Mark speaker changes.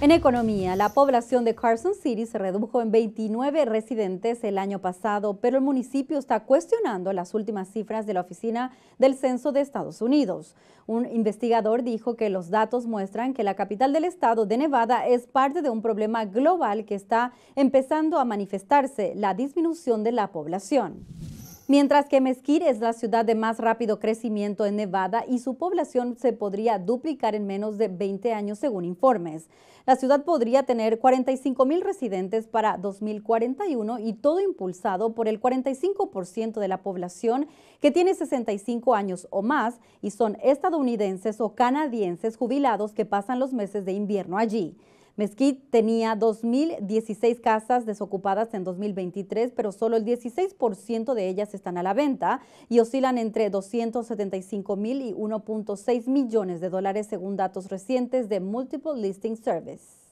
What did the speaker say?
Speaker 1: En economía, la población de Carson City se redujo en 29 residentes el año pasado, pero el municipio está cuestionando las últimas cifras de la Oficina del Censo de Estados Unidos. Un investigador dijo que los datos muestran que la capital del estado de Nevada es parte de un problema global que está empezando a manifestarse, la disminución de la población. Mientras que Mesquite es la ciudad de más rápido crecimiento en Nevada y su población se podría duplicar en menos de 20 años según informes. La ciudad podría tener 45 mil residentes para 2041 y todo impulsado por el 45% de la población que tiene 65 años o más y son estadounidenses o canadienses jubilados que pasan los meses de invierno allí. Mesquite tenía 2.016 casas desocupadas en 2023, pero solo el 16% de ellas están a la venta y oscilan entre 275.000 y 1.6 millones de dólares según datos recientes de Multiple Listing Service.